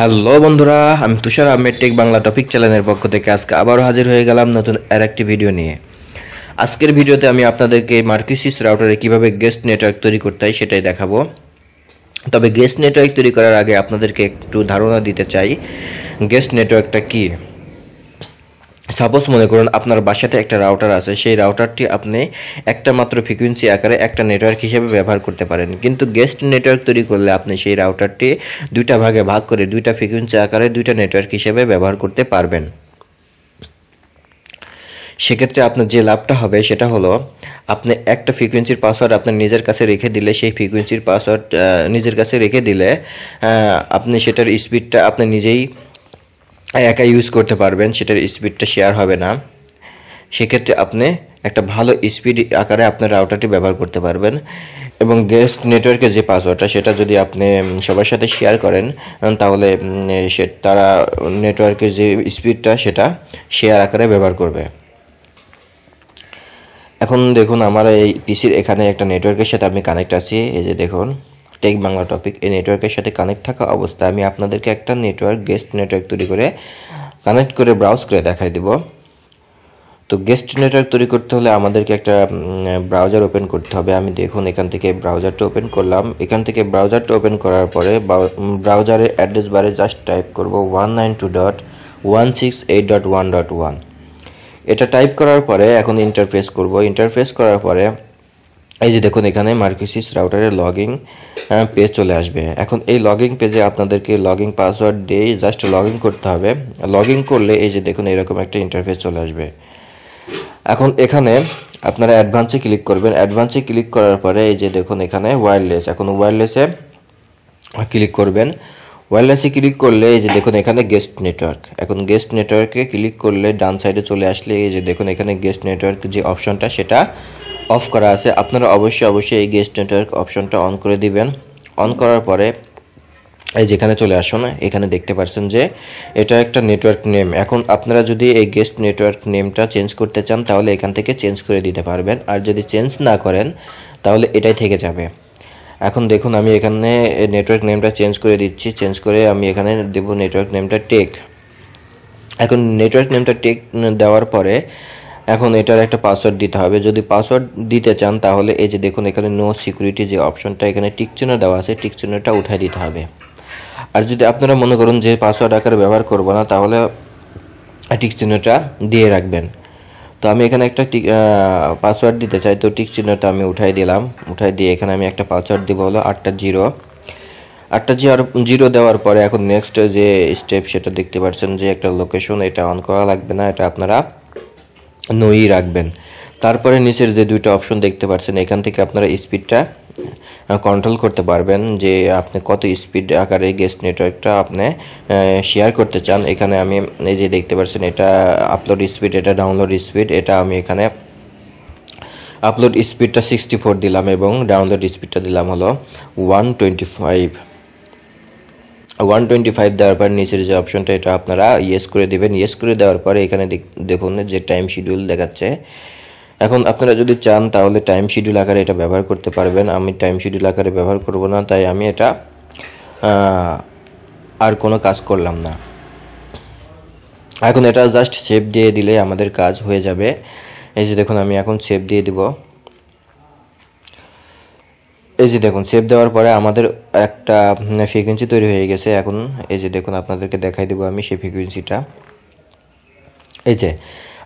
hello বন্ধুরা আমি Tushar Ahmed tech Bangla topic চ্যানেলের পক্ষ থেকে আজকে আবারও হাজির হয়ে গেলাম নতুন আর একটি ভিডিও নিয়ে আজকের ভিডিওতে আমি আপনাদেরকে মার্কিসিস রাউটারে কিভাবে গেস্ট নেটওয়ার্ক তৈরি করতে হয় সেটাই দেখাবো তবে গেস্ট নেটওয়ার্ক তৈরি করার আগে আপনাদেরকে একটু ধারণা দিতে চাই গেস্ট নেটওয়ার্কটা কী সাপোজ মনে করুন আপনার বাসাতে একটা রাউটার আছে সেই রাউটারটি আপনি একটা মাত্র ফ্রিকুয়েন্সি আকারে একটা নেটওয়ার্ক হিসেবে ব্যবহার করতে পারেন কিন্তু গেস্ট নেটওয়ার্ক তৈরি করলে আপনি সেই রাউটারটি দুইটা ভাগে ভাগ করে দুইটা ফ্রিকুয়েন্সি আকারে দুইটা নেটওয়ার্ক হিসেবে ব্যবহার করতে পারবেন সেক্ষেত্রে আপনার যে লাভটা হবে সেটা হলো আপনি একটা ফ্রিকোয়েন্সির পাসওয়ার্ড আপনার নিজের কাছে রেখে দিলে সেই ফ্রিকোয়েন্সির পাসওয়ার্ড নিজের কাছে রেখে দিলে আপনি সেটার স্পিডটা আপনি নিজেই একা ইউজ করতে পারবেন সেটার স্পিডটা শেয়ার হবে না সেক্ষেত্রে আপনি একটা ভালো স্পিড আকারে আপনার রাউটারটি ব্যবহার করতে পারবেন এবং গেস্ট নেটওয়ার্কে যে পাসওয়ার্ডটা সেটা যদি আপনি সবার সাথে শেয়ার করেন তাহলে সে তারা নেটওয়ার্কের যে স্পিডটা সেটা শেয়ার আকারে ব্যবহার করবে এখন দেখুন আমার এই পিসির এখানে একটা নেটওয়ার্কের সাথে আমি কানেক্ট আছি এই যে দেখুন টেক বাংলা টপিক এই নেটওয়ার্কের সাথে কানেক্ট থাকা অবস্থায় আমি আপনাদেরকে একটা নেটওয়ার্ক গেস্ট নেটওয়ার্ক তৈরি করে কানেক্ট করে ব্রাউজ করে দেখাই দেব তো গেস্ট নেটওয়ার্ক তৈরি করতে হলে আমাদেরকে একটা ব্রাউজার ওপেন করতে হবে আমি দেখুন এখান থেকে ব্রাউজারটা ওপেন করলাম এখান থেকে ব্রাউজারটা ওপেন করার পরে ব্রাউজারের অ্যাড্রেস বারে জাস্ট টাইপ করব one nine two dot one six eight dot one dot one এটা টাইপ করার পরে এখন ইন্টারফেস করব ইন্টারফেস করার পরে এই যে দেখুন এখানে মার্কিসিস রাউটারের লগিং পেজ চলে আসবে এখন এই লগিং পেজে আপনাদেরকে লগিং পাসওয়ার্ড দিয়ে জাস্ট লগিং করতে হবে লগিং করলে এই যে দেখুন এরকম একটা ইন্টারফেস চলে আসবে এখন এখানে আপনারা অ্যাডভান্সে ক্লিক করবেন অ্যাডভান্সে ক্লিক করার পরে এই যে দেখুন এখানে ওয়্যারলেস এখন ওয়্যারলেসে ক্লিক করবেন ওয়্যারলেসে ক্লিক করলে এই যে দেখুন এখানে গেস্ট নেটওয়ার্ক এখন গেস্ট নেটওয়ার্কে ক্লিক করলে ডান সাইডে চলে আসলে এই যে দেখুন এখানে গেস্ট নেটওয়ার্ক যে অপশনটা সেটা অফ করা আছে আপনারা অবশ্যই অবশ্যই এই গেস্ট নেটওয়ার্ক অপশনটা অন করে দিবেন অন করার পরে এই যেখানে চলে আসুন এখানে দেখতে পাচ্ছেন যে এটা একটা নেটওয়ার্ক নেম এখন আপনারা যদি এই গেস্ট নেটওয়ার্ক নেমটা চেঞ্জ করতে চান তাহলে এখান থেকে চেঞ্জ করে দিতে পারবেন আর যদি চেঞ্জ না করেন তাহলে এটাই থেকে যাবে এখন দেখুন আমি এখানে নেটওয়ার্ক নেমটা চেঞ্জ করে দিচ্ছি চেঞ্জ করে আমি এখানে দেবো নেটওয়ার্ক নেমটা টেক এখন নেটওয়ার্ক নেমটা টেক দেওয়ার পরে এখন এটার একটা পাসওয়ার্ড দিতে হবে যদি পাসওয়ার্ড দিতে চান তাহলে এই যে দেখুন এখানে নো সিকিউরিটি যে অপশনটা এখানে টিকচিহ্ন দেওয়া আছে টিকচিহ্নটা উঠাই দিতে হবে আর যদি আপনারা মনে করুন যে পাসওয়ার্ড আকারে ব্যবহার করব না তাহলে টিকচিহ্নটা দিয়ে রাখবেন তো আমি এখানে একটা পাসওয়ার্ড দিতে চাই তো টিক চিহ্নটা আমি উঠাই দিলাম উঠাই দিয়ে এখানে আমি একটা পাসওয়ার্ড দেবো হলো আটটা জিরো আটটা জিরো জিরো দেওয়ার পরে এখন নেক্সট যে স্টেপ সেটা দেখতে পাচ্ছেন যে একটা লোকেশন এটা অন করা লাগবে না এটা আপনারা নই রাখবেন তারপরে নিচের যে দুইটা অপশন দেখতে পাচ্ছেন এখান থেকে আপনারা স্পিডটা কন্ট্রোল করতে পারবেন যে আপনি কত স্পিড আকারে গেস্ট নেটওয়ার্কটা আপনি শেয়ার করতে চান এখানে আমি এই যে দেখতে পাচ্ছেন এটা আপলোড স্পিড এটা ডাউনলোড স্পিড এটা আমি এখানে আপলোড স্পিডটা সিক্সটি ফোর দিলাম এবং ডাউনলোড স্পিডটা দিলাম হলো one twenty five one twenty five দেওয়ার পর নিচের যে অপশনটা এটা আপনারা ইয়েস করে দেবেন ইয়েস করে দেওয়ার পরে এখানে দেখুন যে টাইম শিডিউল দেখাচ্ছে এখন আপনারা যদি চান তাহলে টাইম শিডিউল আকারে এটা ব্যবহার করতে পারবেন আমি টাইম শিডিউল আকারে ব্যবহার করব না তাই আমি এটা আর কোনো কাজ করলাম না এখন এটা জাস্ট সেভ দিয়ে দিলে আমাদের কাজ হয়ে যাবে এই যে দেখুন আমি এখন সেভ দিয়ে দেবো এই যে দেখুন সেভ দেওয়ার পরে আমাদের একটা ফ্রিকোয়েন্সি তৈরি হয়ে গেছে এখন এই যে দেখুন আপনাদেরকে দেখাই দেবো আমি সেই ফ্রিকোয়েন্সিটা এই যে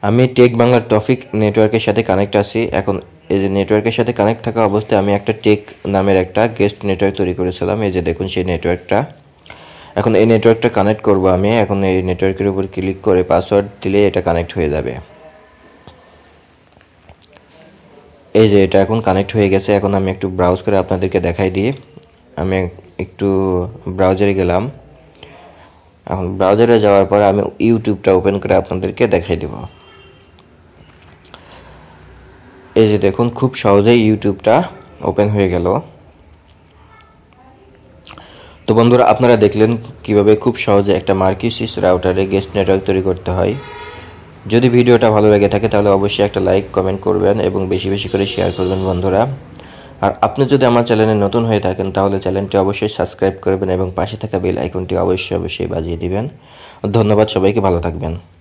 আমি টেক বাংলার টপিক নেটওয়ার্কের সাথে কানেক্ট আছি এখন এই যে নেটওয়ার্কের সাথে কানেক্ট থাকা অবস্থায় আমি একটা টেক নামের একটা গেস্ট নেটওয়ার্ক তৈরি করেছিলাম এই যে দেখুন সেই নেটওয়ার্কটা এখন এই নেটওয়ার্কটা কানেক্ট করব আমি এখন এই নেটওয়ার্কের উপর ক্লিক করে পাসওয়ার্ড দিলে এটা কানেক্ট হয়ে যাবে এই যে এটা এখন কানেক্ট হয়ে গেছে এখন আমি একটু ব্রাউজ করে আপনাদেরকে দেখাই দিয়ে আমি একটু ব্রাউজারে গেলাম এখন ব্রাউজারে যাওয়ার পরে আমি ইউটিউবটা ওপেন করে আপনাদেরকে দেখাই দেব এই যে দেখুন খুব সহজেই ইউটিউবটা ওপেন হয়ে গেল তো বন্ধুরা আপনারা দেখলেন কিভাবে খুব সহজে একটা মার্কিসিস রাউটারে গেস্ট নেটওয়ার্ক তৈরি করতে হয় যদি ভিডিওটা ভালো লাগে থাকে তাহলে অবশ্যই একটা লাইক কমেন্ট করবেন এবং বেশি বেশি করে শেয়ার করবেন বন্ধুরা আর আপনি যদি আমার চ্যানেলে নতুন হয়ে থাকেন তাহলে চ্যানেলটি অবশ্যই সাবস্ক্রাইব করবেন এবং পাশে থাকা বেল আইকনটি অবশ্যই অবশ্যই বাজিয়ে দিবেন ধন্যবাদ সবাইকে ভালো থাকবেন